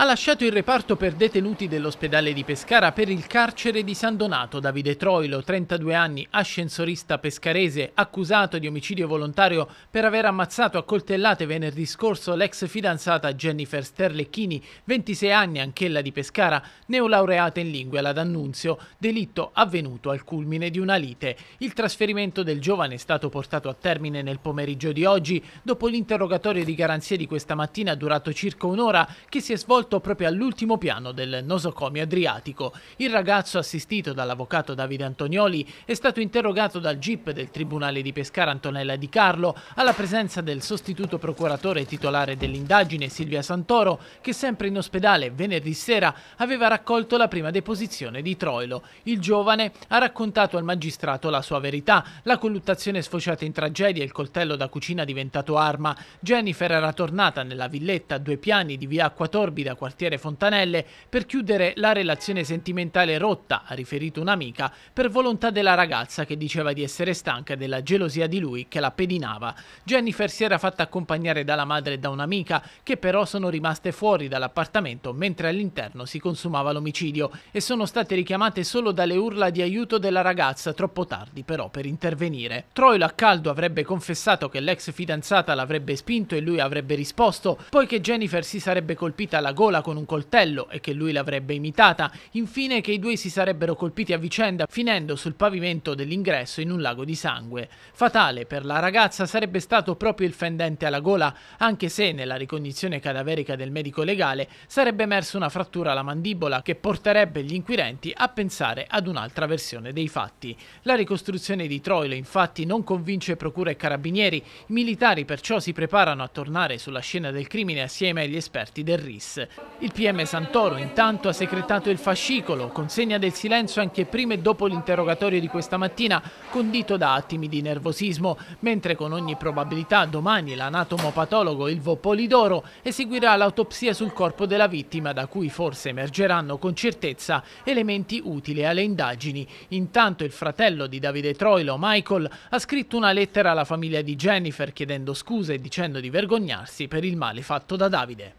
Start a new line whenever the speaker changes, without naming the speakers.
ha lasciato il reparto per detenuti dell'ospedale di Pescara per il carcere di San Donato. Davide Troilo, 32 anni, ascensorista pescarese, accusato di omicidio volontario per aver ammazzato a coltellate venerdì scorso l'ex fidanzata Jennifer Sterlecchini, 26 anni anch'ella di Pescara, neolaureata in lingue alla D'Annunzio, delitto avvenuto al culmine di una lite. Il trasferimento del giovane è stato portato a termine nel pomeriggio di oggi, dopo l'interrogatorio di garanzia di questa mattina durato circa un'ora, che si è svolto portò proprio all'ultimo piano del nosocomio adriatico. Il ragazzo, assistito dall'avvocato Davide Antonioli, è stato interrogato dal GIP del Tribunale di Pescara Antonella Di Carlo, alla presenza del sostituto procuratore titolare dell'indagine Silvia Santoro, che sempre in ospedale venerdì sera aveva raccolto la prima deposizione di Troilo. Il giovane ha raccontato al magistrato la sua verità, la colluttazione sfociata in tragedia e il coltello da cucina diventato arma. Jennifer era tornata nella villetta a due piani di via Acquatorbida quartiere Fontanelle per chiudere la relazione sentimentale rotta, ha riferito un'amica, per volontà della ragazza che diceva di essere stanca della gelosia di lui che la pedinava. Jennifer si era fatta accompagnare dalla madre e da un'amica che però sono rimaste fuori dall'appartamento mentre all'interno si consumava l'omicidio e sono state richiamate solo dalle urla di aiuto della ragazza troppo tardi però per intervenire. Troilo a caldo avrebbe confessato che l'ex fidanzata l'avrebbe spinto e lui avrebbe risposto, poiché Jennifer si sarebbe colpita alla gola gola con un coltello e che lui l'avrebbe imitata, infine che i due si sarebbero colpiti a vicenda finendo sul pavimento dell'ingresso in un lago di sangue. Fatale per la ragazza sarebbe stato proprio il fendente alla gola, anche se nella ricognizione cadaverica del medico legale sarebbe emersa una frattura alla mandibola che porterebbe gli inquirenti a pensare ad un'altra versione dei fatti. La ricostruzione di Troilo infatti non convince procura e carabinieri, i militari perciò si preparano a tornare sulla scena del crimine assieme agli esperti del RIS. Il PM Santoro intanto ha secretato il fascicolo, consegna del silenzio anche prima e dopo l'interrogatorio di questa mattina, condito da attimi di nervosismo, mentre con ogni probabilità domani l'anatomopatologo Ilvo Polidoro eseguirà l'autopsia sul corpo della vittima da cui forse emergeranno con certezza elementi utili alle indagini. Intanto il fratello di Davide Troilo, Michael, ha scritto una lettera alla famiglia di Jennifer chiedendo scusa e dicendo di vergognarsi per il male fatto da Davide.